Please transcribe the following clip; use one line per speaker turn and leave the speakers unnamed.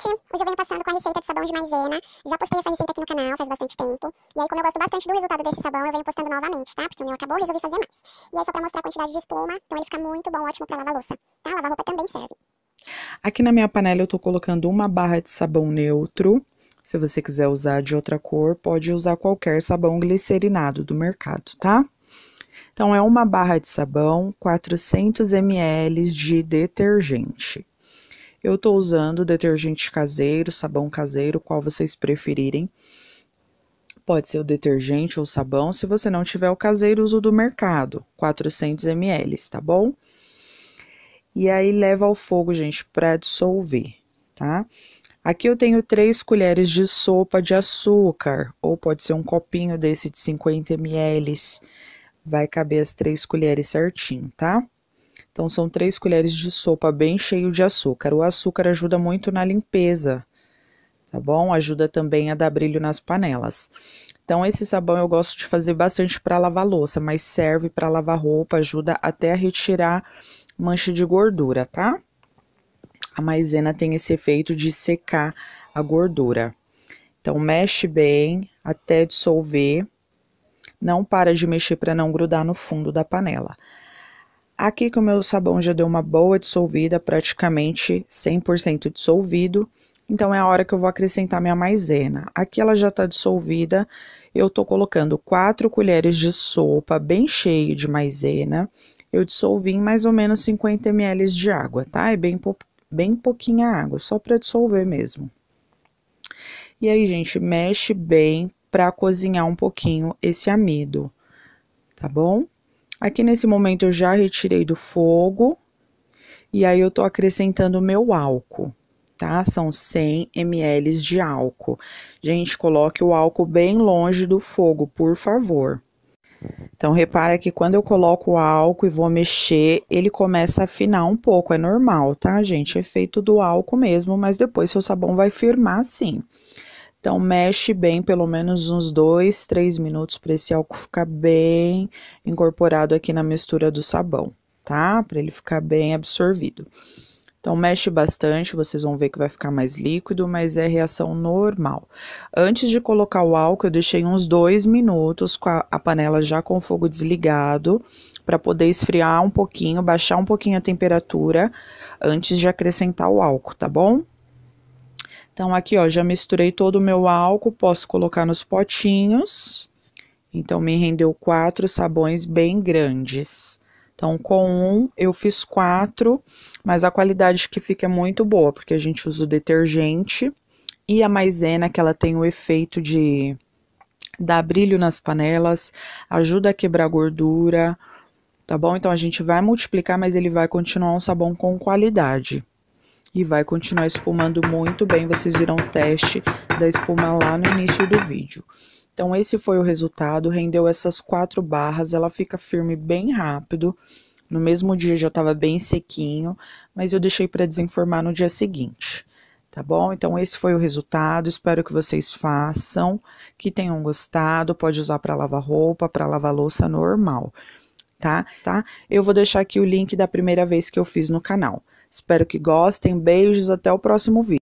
gente! Hoje eu venho passando com a receita de sabão de maisena. Já postei essa receita aqui no canal faz bastante tempo. E aí, como eu gosto bastante do resultado desse sabão, eu venho postando novamente, tá? Porque o meu acabou, resolvi fazer mais. E aí, só pra mostrar a quantidade de espuma. Então, ele fica muito bom, ótimo pra lavar louça, tá? Lavar roupa também serve. Aqui na minha panela, eu tô colocando uma barra de sabão neutro. Se você quiser usar de outra cor, pode usar qualquer sabão glicerinado do mercado, tá? Então, é uma barra de sabão, 400 ml de detergente. Eu tô usando detergente caseiro, sabão caseiro, qual vocês preferirem. Pode ser o detergente ou sabão. Se você não tiver o caseiro, uso do mercado, 400 ml, tá bom? E aí leva ao fogo, gente, para dissolver, tá? Aqui eu tenho 3 colheres de sopa de açúcar, ou pode ser um copinho desse de 50 ml. Vai caber as 3 colheres certinho, tá? Então são três colheres de sopa bem cheio de açúcar. O açúcar ajuda muito na limpeza, tá bom? Ajuda também a dar brilho nas panelas. Então esse sabão eu gosto de fazer bastante para lavar louça, mas serve para lavar roupa, ajuda até a retirar mancha de gordura, tá? A maisena tem esse efeito de secar a gordura. Então mexe bem até dissolver. Não para de mexer para não grudar no fundo da panela. Aqui que o meu sabão já deu uma boa dissolvida, praticamente 100% dissolvido. Então é a hora que eu vou acrescentar minha maisena. Aqui ela já está dissolvida. Eu tô colocando 4 colheres de sopa bem cheio de maisena. Eu dissolvi em mais ou menos 50 ml de água, tá? É bem, bem pouquinha água, só para dissolver mesmo. E aí, gente, mexe bem para cozinhar um pouquinho esse amido, tá bom? Aqui nesse momento eu já retirei do fogo e aí eu tô acrescentando o meu álcool, tá? São 100 ml de álcool. Gente, coloque o álcool bem longe do fogo, por favor. Então, repara que quando eu coloco o álcool e vou mexer, ele começa a afinar um pouco, é normal, tá, gente? É feito do álcool mesmo, mas depois seu sabão vai firmar sim. Então mexe bem, pelo menos uns dois, três minutos para esse álcool ficar bem incorporado aqui na mistura do sabão, tá? Para ele ficar bem absorvido. Então mexe bastante, vocês vão ver que vai ficar mais líquido, mas é reação normal. Antes de colocar o álcool, eu deixei uns dois minutos com a, a panela já com o fogo desligado para poder esfriar um pouquinho, baixar um pouquinho a temperatura antes de acrescentar o álcool, tá bom? Então, aqui, ó, já misturei todo o meu álcool, posso colocar nos potinhos. Então, me rendeu quatro sabões bem grandes. Então, com um, eu fiz quatro, mas a qualidade que fica é muito boa, porque a gente usa o detergente e a maisena, que ela tem o efeito de dar brilho nas panelas, ajuda a quebrar gordura, tá bom? Então, a gente vai multiplicar, mas ele vai continuar um sabão com qualidade e vai continuar espumando muito bem. Vocês viram o teste da espuma lá no início do vídeo. Então esse foi o resultado, rendeu essas quatro barras, ela fica firme bem rápido. No mesmo dia já estava bem sequinho, mas eu deixei para desenformar no dia seguinte. Tá bom? Então esse foi o resultado. Espero que vocês façam, que tenham gostado. Pode usar para lavar roupa, para lavar louça normal, tá? Tá? Eu vou deixar aqui o link da primeira vez que eu fiz no canal. Espero que gostem. Beijos, até o próximo vídeo.